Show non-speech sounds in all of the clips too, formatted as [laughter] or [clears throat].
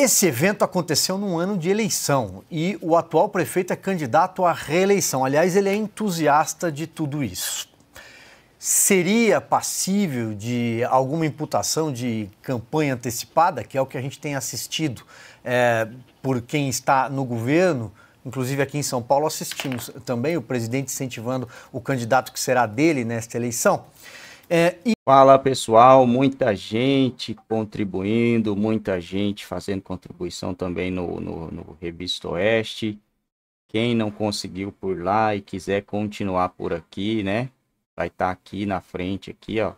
Esse evento aconteceu num ano de eleição e o atual prefeito é candidato à reeleição. Aliás, ele é entusiasta de tudo isso. Seria passível de alguma imputação de campanha antecipada, que é o que a gente tem assistido é, por quem está no governo? Inclusive aqui em São Paulo assistimos também o presidente incentivando o candidato que será dele nesta eleição. É, e... Fala pessoal, muita gente contribuindo, muita gente fazendo contribuição também no, no, no Revista Oeste. Quem não conseguiu por lá e quiser continuar por aqui, né? Vai estar tá aqui na frente, aqui, ó.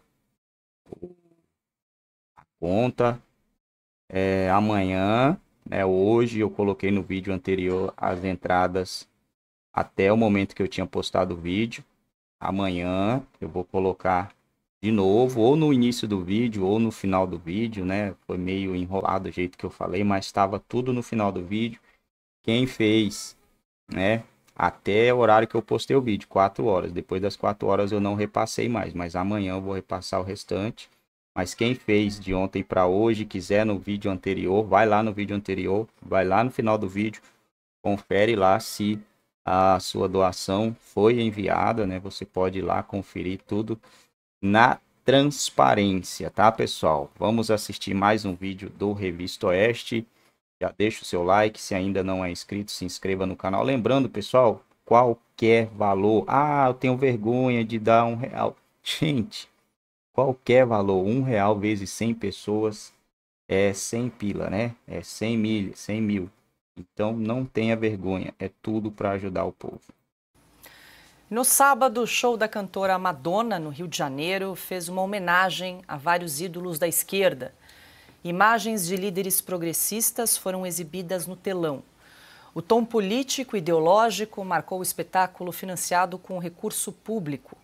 A conta. É, amanhã, né? Hoje eu coloquei no vídeo anterior as entradas até o momento que eu tinha postado o vídeo. Amanhã eu vou colocar de novo, ou no início do vídeo, ou no final do vídeo, né? Foi meio enrolado o jeito que eu falei, mas estava tudo no final do vídeo. Quem fez, né? Até o horário que eu postei o vídeo, 4 horas. Depois das 4 horas eu não repassei mais, mas amanhã eu vou repassar o restante. Mas quem fez de ontem para hoje, quiser no vídeo anterior, vai lá no vídeo anterior, vai lá no final do vídeo, confere lá se a sua doação foi enviada, né? Você pode ir lá conferir tudo na transparência, tá, pessoal? Vamos assistir mais um vídeo do Revista Oeste. Já deixa o seu like, se ainda não é inscrito, se inscreva no canal. Lembrando, pessoal, qualquer valor. Ah, eu tenho vergonha de dar um real. [laughs] Gente, qualquer valor, um real vezes 100 pessoas é 100 pila, né? É 100 mil, 100 mil. Então não tenha vergonha, é tudo para ajudar o povo. No sábado, o show da cantora Madonna, no Rio de Janeiro, fez uma homenagem a vários ídolos da esquerda. Imagens de líderes progressistas foram exibidas no telão. O tom político e ideológico marcou o espetáculo financiado com recurso público.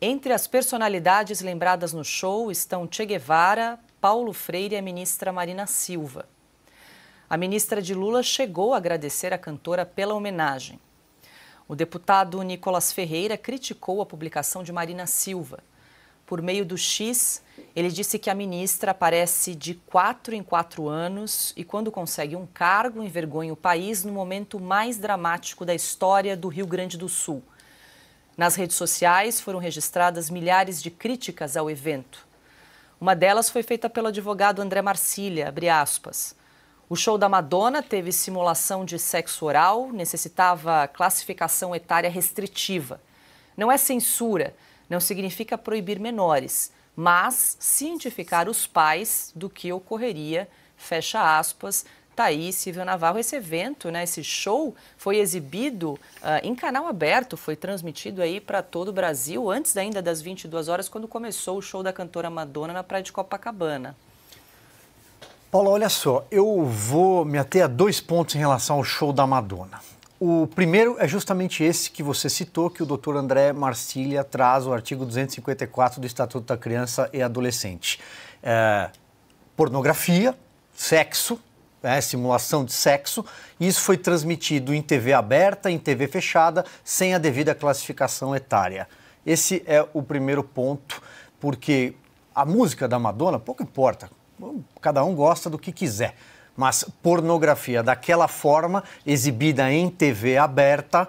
Entre as personalidades lembradas no show estão Che Guevara, Paulo Freire e a ministra Marina Silva. A ministra de Lula chegou a agradecer a cantora pela homenagem. O deputado Nicolas Ferreira criticou a publicação de Marina Silva. Por meio do X, ele disse que a ministra aparece de quatro em quatro anos e, quando consegue um cargo, envergonha o país no momento mais dramático da história do Rio Grande do Sul. Nas redes sociais foram registradas milhares de críticas ao evento. Uma delas foi feita pelo advogado André Marcília, o show da Madonna teve simulação de sexo oral, necessitava classificação etária restritiva. Não é censura, não significa proibir menores, mas cientificar os pais do que ocorreria, fecha aspas, Thaís Silvio Navarro. Esse evento, né, esse show, foi exibido uh, em canal aberto, foi transmitido aí para todo o Brasil, antes ainda das 22 horas, quando começou o show da cantora Madonna na Praia de Copacabana. Paula, olha só, eu vou me ater a dois pontos em relação ao show da Madonna. O primeiro é justamente esse que você citou, que o Dr. André Marcília traz o artigo 254 do Estatuto da Criança e Adolescente. É, pornografia, sexo, né, simulação de sexo, e isso foi transmitido em TV aberta, em TV fechada, sem a devida classificação etária. Esse é o primeiro ponto, porque a música da Madonna pouco importa cada um gosta do que quiser. Mas pornografia daquela forma, exibida em TV aberta,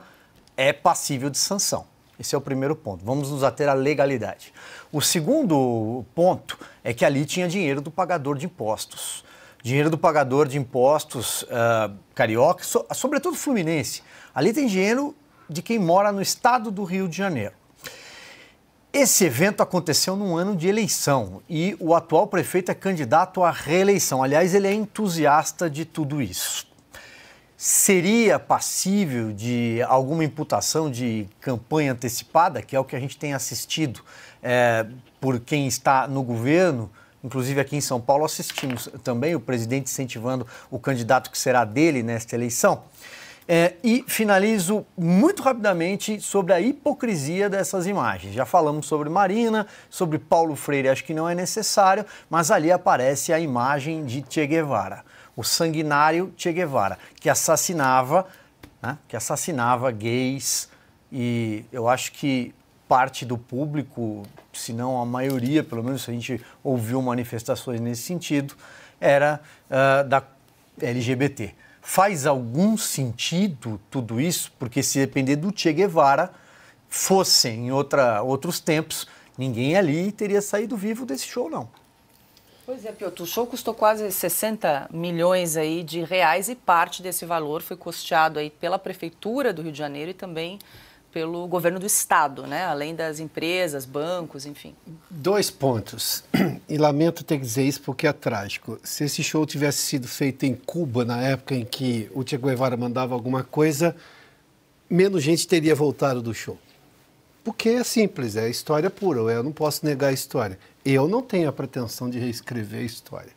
é passível de sanção. Esse é o primeiro ponto. Vamos nos ater à legalidade. O segundo ponto é que ali tinha dinheiro do pagador de impostos. Dinheiro do pagador de impostos uh, carioca, so, sobretudo fluminense. Ali tem dinheiro de quem mora no estado do Rio de Janeiro. Esse evento aconteceu num ano de eleição e o atual prefeito é candidato à reeleição. Aliás, ele é entusiasta de tudo isso. Seria passível de alguma imputação de campanha antecipada, que é o que a gente tem assistido é, por quem está no governo? Inclusive aqui em São Paulo assistimos também o presidente incentivando o candidato que será dele nesta eleição. É, e finalizo muito rapidamente sobre a hipocrisia dessas imagens. Já falamos sobre Marina, sobre Paulo Freire, acho que não é necessário, mas ali aparece a imagem de Che Guevara, o sanguinário Che Guevara, que assassinava, né, que assassinava gays e eu acho que parte do público, se não a maioria, pelo menos a gente ouviu manifestações nesse sentido, era uh, da LGBT. Faz algum sentido tudo isso? Porque se depender do Che Guevara, fosse em outra, outros tempos, ninguém ali teria saído vivo desse show, não. Pois é, Piotr, o show custou quase 60 milhões aí de reais e parte desse valor foi custeado aí pela Prefeitura do Rio de Janeiro e também pelo governo do Estado, né? além das empresas, bancos, enfim. Dois pontos. [clears throat] E lamento ter que dizer isso porque é trágico. Se esse show tivesse sido feito em Cuba, na época em que o Che Guevara mandava alguma coisa, menos gente teria voltado do show. Porque é simples, é história pura, eu não posso negar a história. Eu não tenho a pretensão de reescrever a história.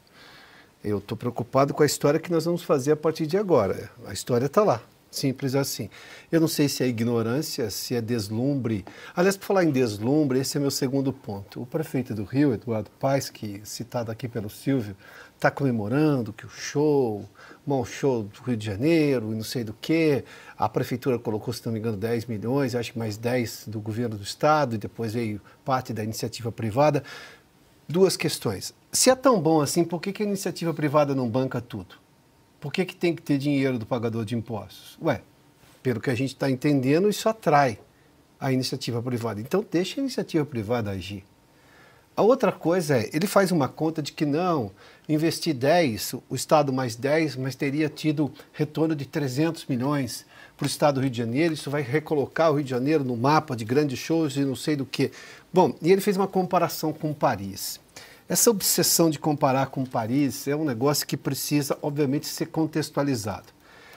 Eu estou preocupado com a história que nós vamos fazer a partir de agora. A história está lá, Simples assim. Eu não sei se é ignorância, se é deslumbre. Aliás, para falar em deslumbre, esse é meu segundo ponto. O prefeito do Rio, Eduardo Paes, que é citado aqui pelo Silvio, está comemorando que o show, bom show do Rio de Janeiro e não sei do que, a prefeitura colocou, se não me engano, 10 milhões, acho que mais 10 do governo do estado, e depois veio parte da iniciativa privada. Duas questões. Se é tão bom assim, por que, que a iniciativa privada não banca tudo? Por que, que tem que ter dinheiro do pagador de impostos? Ué, pelo que a gente está entendendo, isso atrai a iniciativa privada. Então, deixa a iniciativa privada agir. A outra coisa é, ele faz uma conta de que não, investir 10, o Estado mais 10, mas teria tido retorno de 300 milhões para o Estado do Rio de Janeiro, isso vai recolocar o Rio de Janeiro no mapa de grandes shows e não sei do que. Bom, e ele fez uma comparação com Paris. Essa obsessão de comparar com Paris é um negócio que precisa, obviamente, ser contextualizado.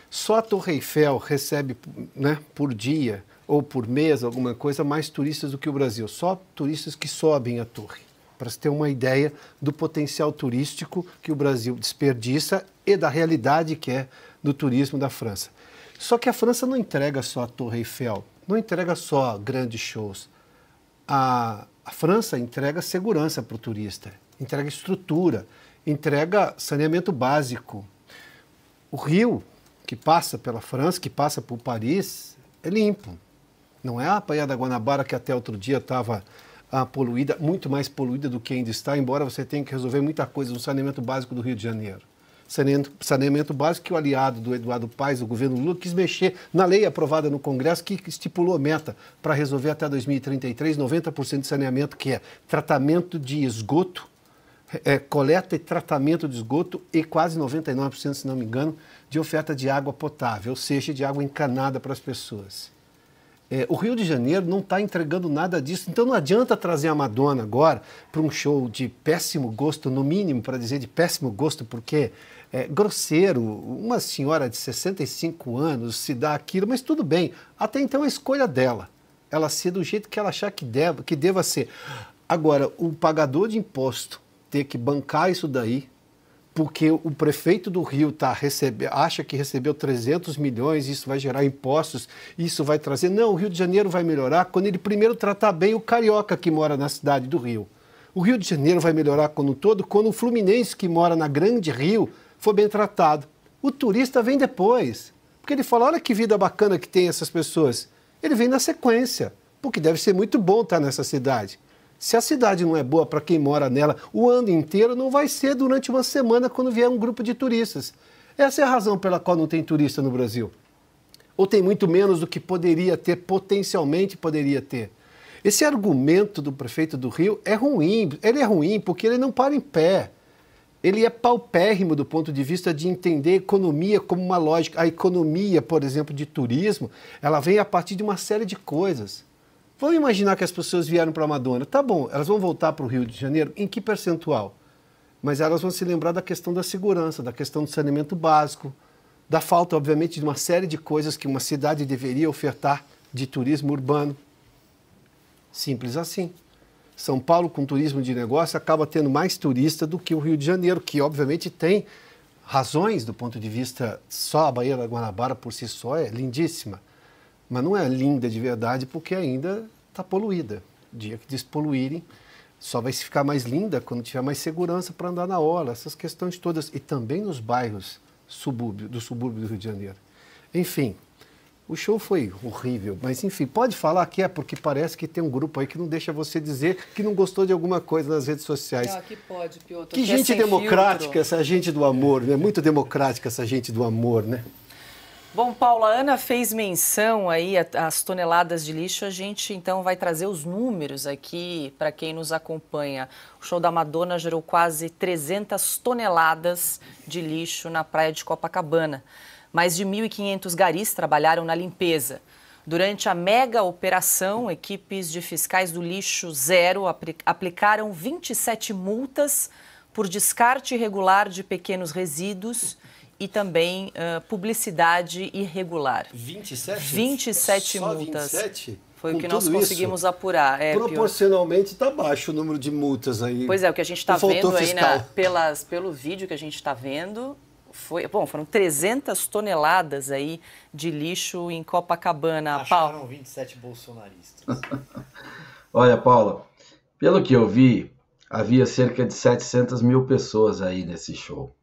Só a Torre Eiffel recebe né, por dia ou por mês, alguma coisa, mais turistas do que o Brasil. Só turistas que sobem a torre. Para se ter uma ideia do potencial turístico que o Brasil desperdiça e da realidade que é do turismo da França. Só que a França não entrega só a Torre Eiffel, não entrega só grandes shows. A a França entrega segurança para o turista, entrega estrutura, entrega saneamento básico. O rio que passa pela França, que passa por Paris, é limpo. Não é a Baía da Guanabara que até outro dia estava ah, poluída, muito mais poluída do que ainda está, embora você tenha que resolver muita coisa no saneamento básico do Rio de Janeiro saneamento, saneamento básico, que o aliado do Eduardo Paes, o governo Lula, quis mexer na lei aprovada no Congresso que estipulou meta para resolver até 2033 90% de saneamento, que é tratamento de esgoto, é, coleta e tratamento de esgoto e quase 99%, se não me engano, de oferta de água potável, ou seja, de água encanada para as pessoas. É, o Rio de Janeiro não está entregando nada disso, então não adianta trazer a Madonna agora para um show de péssimo gosto, no mínimo, para dizer de péssimo gosto, porque é grosseiro, uma senhora de 65 anos se dá aquilo, mas tudo bem, até então é escolha dela, ela ser do jeito que ela achar que deva, que deva ser. Agora, o pagador de imposto ter que bancar isso daí, porque o prefeito do Rio tá recebe, acha que recebeu 300 milhões, isso vai gerar impostos, isso vai trazer. Não, o Rio de Janeiro vai melhorar quando ele primeiro tratar bem o carioca que mora na cidade do Rio. O Rio de Janeiro vai melhorar como um todo quando o fluminense que mora na Grande Rio for bem tratado. O turista vem depois, porque ele fala: olha que vida bacana que tem essas pessoas. Ele vem na sequência, porque deve ser muito bom estar nessa cidade. Se a cidade não é boa para quem mora nela o ano inteiro, não vai ser durante uma semana quando vier um grupo de turistas. Essa é a razão pela qual não tem turista no Brasil. Ou tem muito menos do que poderia ter, potencialmente poderia ter. Esse argumento do prefeito do Rio é ruim. Ele é ruim porque ele não para em pé. Ele é paupérrimo do ponto de vista de entender economia como uma lógica. A economia, por exemplo, de turismo, ela vem a partir de uma série de coisas. Vamos imaginar que as pessoas vieram para Madonna. Tá bom, elas vão voltar para o Rio de Janeiro em que percentual? Mas elas vão se lembrar da questão da segurança, da questão do saneamento básico, da falta, obviamente, de uma série de coisas que uma cidade deveria ofertar de turismo urbano. Simples assim. São Paulo, com turismo de negócio, acaba tendo mais turista do que o Rio de Janeiro, que obviamente tem razões do ponto de vista só a Baía da Guanabara por si só é lindíssima mas não é linda de verdade porque ainda está poluída. dia que despoluírem, só vai ficar mais linda quando tiver mais segurança para andar na orla, essas questões todas. E também nos bairros subúrbio, do subúrbio do Rio de Janeiro. Enfim, o show foi horrível, mas enfim, pode falar que é, porque parece que tem um grupo aí que não deixa você dizer que não gostou de alguma coisa nas redes sociais. Não, ah, que pode, Piotr. Que, que é gente é democrática, filtro. essa gente do amor, né? Muito democrática essa gente do amor, né? Bom, Paula, a Ana fez menção aí às toneladas de lixo. A gente então vai trazer os números aqui para quem nos acompanha. O show da Madonna gerou quase 300 toneladas de lixo na praia de Copacabana. Mais de 1.500 garis trabalharam na limpeza. Durante a mega operação, equipes de fiscais do lixo zero aplicaram 27 multas por descarte irregular de pequenos resíduos e também uh, publicidade irregular. 27? 27 Só multas. 27? Foi Com o que nós conseguimos isso, apurar. É, proporcionalmente está baixo o número de multas aí. Pois é, o que a gente está vendo aí na, pelas, pelo vídeo que a gente está vendo foi, bom, foram 300 toneladas aí de lixo em Copacabana. Acharam Paulo. 27 bolsonaristas. [laughs] Olha, Paula, pelo que eu vi, havia cerca de 700 mil pessoas aí nesse show.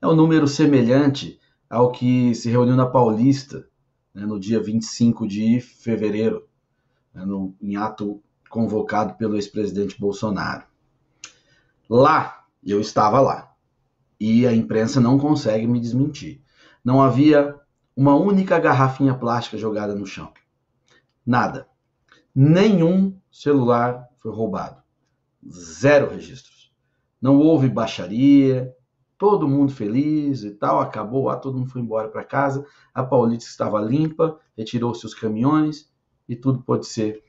É um número semelhante ao que se reuniu na Paulista né, no dia 25 de fevereiro, né, no, em ato convocado pelo ex-presidente Bolsonaro. Lá, eu estava lá, e a imprensa não consegue me desmentir. Não havia uma única garrafinha plástica jogada no chão. Nada. Nenhum celular foi roubado. Zero registros. Não houve baixaria, todo mundo feliz e tal. Acabou Ah, todo mundo foi embora para casa. A Paulista estava limpa, retirou-se os caminhões e tudo pode ser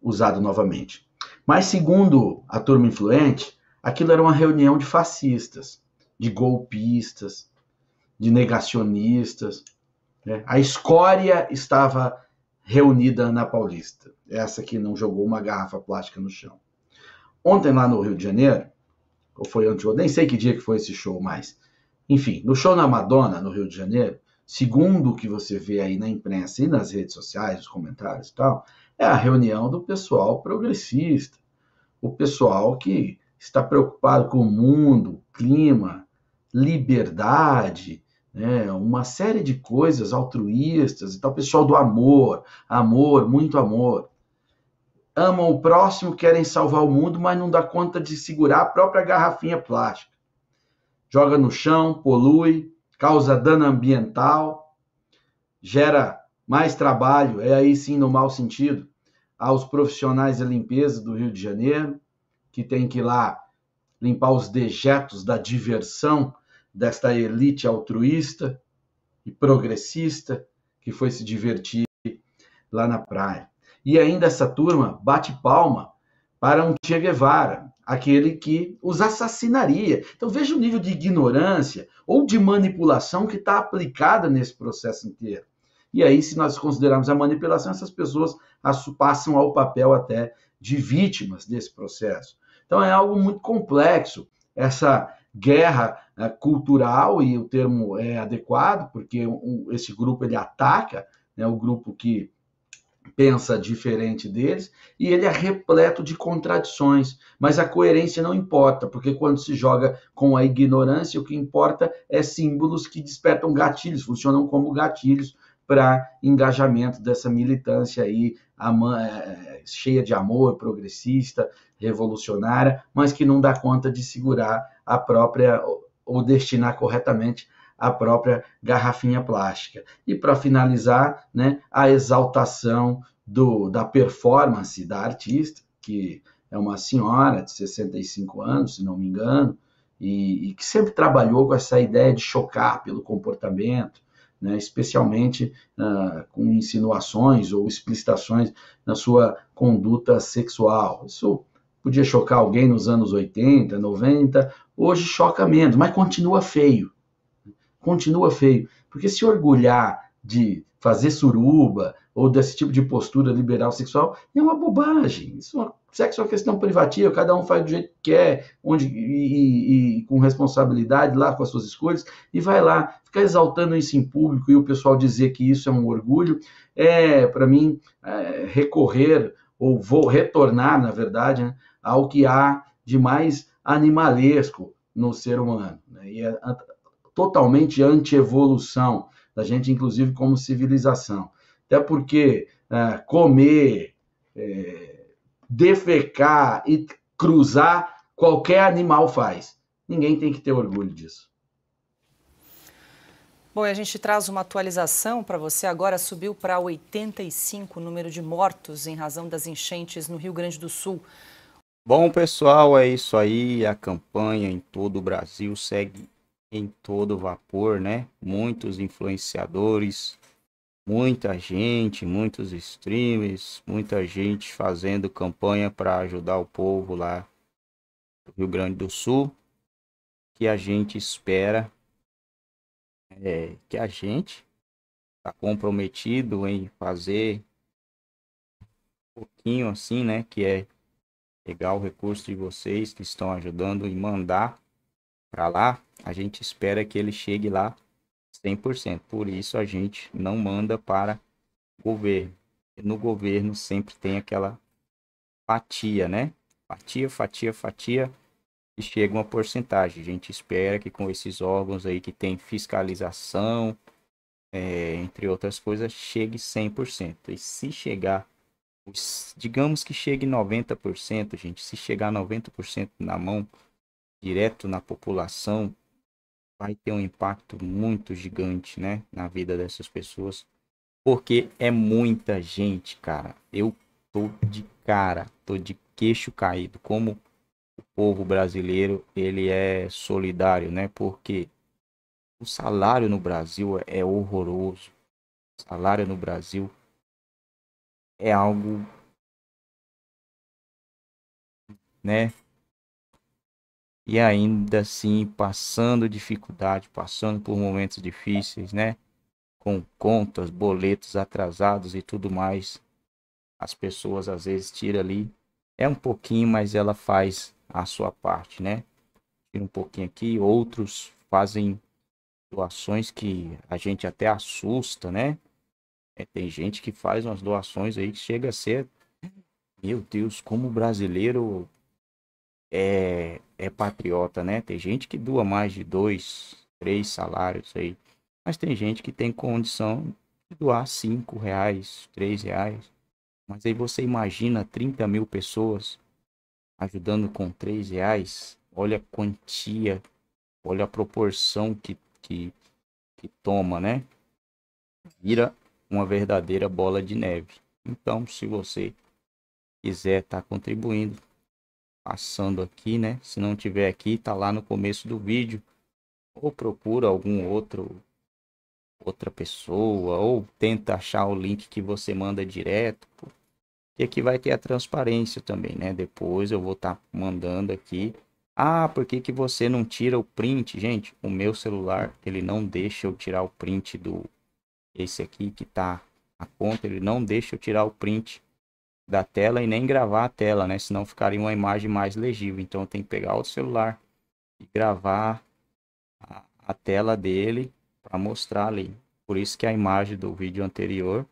usado novamente. Mas, segundo a turma influente, aquilo era uma reunião de fascistas, de golpistas, de negacionistas. Né? A escória estava reunida na Paulista, essa que não jogou uma garrafa plástica no chão. Ontem, lá no Rio de Janeiro, ou foi antes, eu nem sei que dia que foi esse show mais. Enfim, no show na Madonna, no Rio de Janeiro, segundo o que você vê aí na imprensa e nas redes sociais, os comentários e tal, é a reunião do pessoal progressista, o pessoal que está preocupado com o mundo, clima, liberdade, né, uma série de coisas altruístas e tal, pessoal do amor, amor, muito amor amam o próximo, querem salvar o mundo, mas não dá conta de segurar a própria garrafinha plástica. Joga no chão, polui, causa dano ambiental, gera mais trabalho, é aí sim no mau sentido, aos profissionais da limpeza do Rio de Janeiro, que tem que ir lá limpar os dejetos da diversão desta elite altruísta e progressista que foi se divertir lá na praia. E ainda essa turma bate palma para um Che Guevara, aquele que os assassinaria. Então veja o nível de ignorância ou de manipulação que está aplicada nesse processo inteiro. E aí, se nós considerarmos a manipulação, essas pessoas passam ao papel até de vítimas desse processo. Então é algo muito complexo essa guerra né, cultural e o termo é adequado porque esse grupo ele ataca né, o grupo que pensa diferente deles e ele é repleto de contradições. Mas a coerência não importa, porque quando se joga com a ignorância, o que importa é símbolos que despertam gatilhos, funcionam como gatilhos para engajamento dessa militância aí é, é, cheia de amor, progressista, revolucionária, mas que não dá conta de segurar a própria ou destinar corretamente a própria garrafinha plástica. E para finalizar, né, a exaltação do, da performance da artista, que é uma senhora de 65 anos, se não me engano, e, e que sempre trabalhou com essa ideia de chocar pelo comportamento, né, especialmente uh, com insinuações ou explicitações na sua conduta sexual. Isso podia chocar alguém nos anos 80, 90, hoje choca menos, mas continua feio continua feio. Porque se orgulhar de fazer suruba ou desse tipo de postura liberal sexual é uma bobagem. Isso é uma, sexo é uma questão privativa, cada um faz do jeito que quer, onde, e, e, e com responsabilidade lá com as suas escolhas, e vai lá ficar exaltando isso em público e o pessoal dizer que isso é um orgulho, é, para mim, é, recorrer, ou vou retornar, na verdade, né, ao que há de mais animalesco no ser humano. Né? E a, totalmente anti-evolução da gente, inclusive como civilização. Até porque é, comer, é, defecar e cruzar, qualquer animal faz. Ninguém tem que ter orgulho disso. Bom, a gente traz uma atualização para você. Agora subiu para 85 o número de mortos em razão das enchentes no Rio Grande do Sul. Bom, pessoal, é isso aí. A campanha em todo o Brasil segue em todo vapor, né? Muitos influenciadores, muita gente, muitos streamers, muita gente fazendo campanha para ajudar o povo lá do Rio Grande do Sul, que a gente espera é, que a gente está comprometido em fazer um pouquinho assim, né? Que é pegar o recurso de vocês que estão ajudando e mandar para lá a gente espera que ele chegue lá 100%. Por isso a gente não manda para governo. No governo sempre tem aquela fatia, né? Fatia, fatia, fatia e chega uma porcentagem. A gente espera que com esses órgãos aí que tem fiscalização, é, entre outras coisas, chegue 100%. E se chegar, digamos que chegue 90%, gente, se chegar 90% na mão, direto na população, vai ter um impacto muito gigante, né, na vida dessas pessoas, porque é muita gente, cara. Eu tô de cara, tô de queixo caído, como o povo brasileiro, ele é solidário, né? Porque o salário no Brasil é horroroso. O salário no Brasil é algo né? e ainda assim passando dificuldade, passando por momentos difíceis, né? Com contas, boletos atrasados e tudo mais. As pessoas às vezes tiram ali, é um pouquinho, mas ela faz a sua parte, né? Tira um pouquinho aqui, outros fazem doações que a gente até assusta, né? É, tem gente que faz umas doações aí que chega a ser. Meu Deus, como o brasileiro é, é patriota, né? Tem gente que doa mais de dois, três salários aí. Mas tem gente que tem condição de doar cinco reais, três reais. Mas aí você imagina 30 mil pessoas ajudando com três reais. Olha a quantia, olha a proporção que, que, que toma, né? Vira uma verdadeira bola de neve. Então, se você quiser estar tá contribuindo, passando aqui, né? Se não tiver aqui, tá lá no começo do vídeo. Ou procura algum outro outra pessoa ou tenta achar o link que você manda direto. E aqui vai ter a transparência também, né? Depois eu vou estar tá mandando aqui. Ah, por que, que você não tira o print? Gente, o meu celular, ele não deixa eu tirar o print do... Esse aqui que tá a conta, ele não deixa eu tirar o print da tela e nem gravar a tela, né? Senão ficaria uma imagem mais legível. Então tem que pegar o celular e gravar a, a tela dele para mostrar ali. Por isso que a imagem do vídeo anterior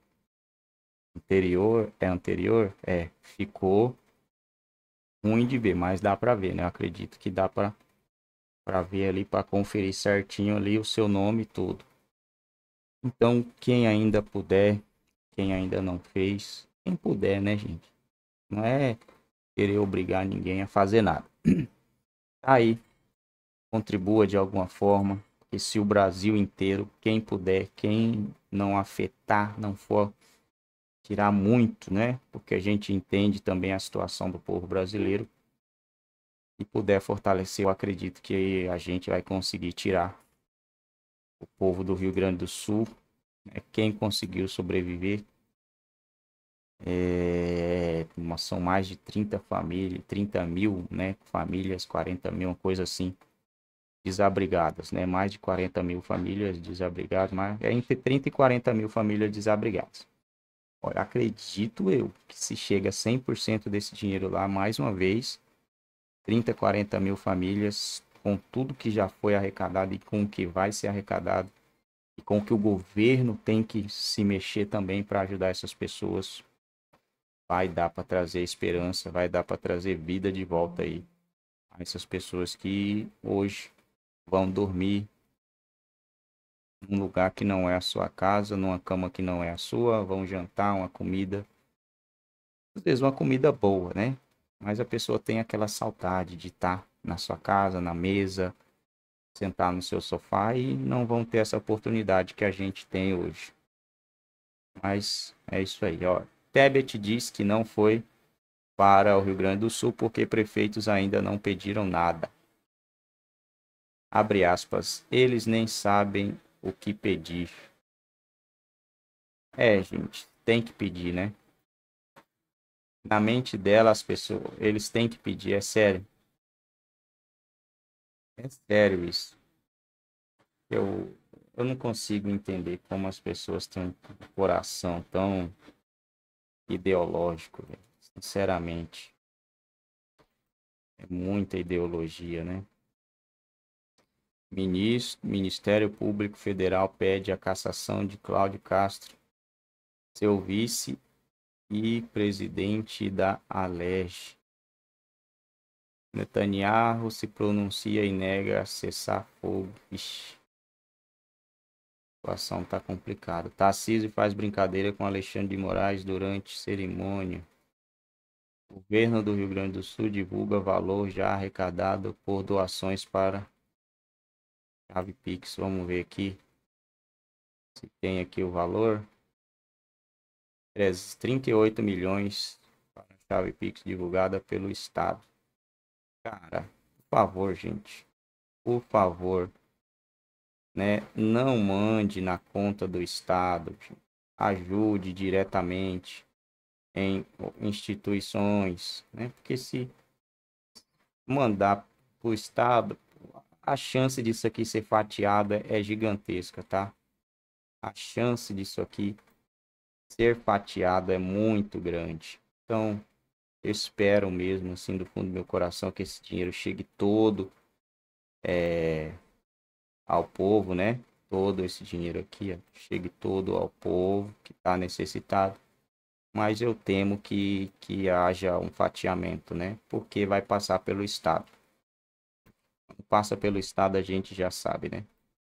anterior é anterior, é, ficou ruim de ver, mas dá para ver, né? Eu acredito que dá para para ver ali para conferir certinho ali o seu nome e tudo. Então, quem ainda puder, quem ainda não fez, quem puder, né, gente? Não é querer obrigar ninguém a fazer nada. [clears throat] Tá aí, contribua de alguma forma, e se o Brasil inteiro, quem puder, quem não afetar, não for tirar muito, né? Porque a gente entende também a situação do povo brasileiro e puder fortalecer, eu acredito que a gente vai conseguir tirar o povo do Rio Grande do Sul, né? quem conseguiu sobreviver, é, uma, são mais de 30 famílias, 30 mil né, famílias, 40 mil, uma coisa assim, desabrigadas, né? Mais de 40 mil famílias desabrigadas, mas é entre 30 e 40 mil famílias desabrigadas. Olha, acredito eu que se chega a 100% desse dinheiro lá, mais uma vez, 30, 40 mil famílias, com tudo que já foi arrecadado e com o que vai ser arrecadado, e com o que o governo tem que se mexer também para ajudar essas pessoas vai dar para trazer esperança, vai dar para trazer vida de volta aí a essas pessoas que hoje vão dormir num lugar que não é a sua casa, numa cama que não é a sua, vão jantar uma comida, às vezes uma comida boa, né? Mas a pessoa tem aquela saudade de estar na sua casa, na mesa, sentar no seu sofá e não vão ter essa oportunidade que a gente tem hoje. Mas é isso aí, ó. Tebet diz que não foi para o Rio Grande do Sul porque prefeitos ainda não pediram nada. Abre aspas. Eles nem sabem o que pedir. É, gente, tem que pedir, né? Na mente dela, as pessoas, eles têm que pedir, é sério. É sério isso. Eu, eu não consigo entender como as pessoas têm um coração tão ideológico, véio. sinceramente. É muita ideologia, né? Ministério Público Federal pede a cassação de Cláudio Castro, seu vice e presidente da Alerj. Netanyahu se pronuncia e nega cessar fogo. Ixi situação tá complicada. Tarcísio faz brincadeira com Alexandre de Moraes durante cerimônia. O governo do Rio Grande do Sul divulga valor já arrecadado por doações para Chave Pix. Vamos ver aqui se tem aqui o valor. 38 milhões para Chave Pix divulgada pelo Estado. Cara, por favor, gente. Por favor né? Não mande na conta do Estado, ajude diretamente em instituições, né? Porque se mandar para o Estado, a chance disso aqui ser fatiada é gigantesca, tá? A chance disso aqui ser fatiado é muito grande. Então, eu espero mesmo, assim, do fundo do meu coração, que esse dinheiro chegue todo é, ao povo, né? Todo esse dinheiro aqui, ó, chegue todo ao povo que está necessitado. Mas eu temo que, que haja um fatiamento, né? Porque vai passar pelo Estado. Passa pelo Estado, a gente já sabe, né?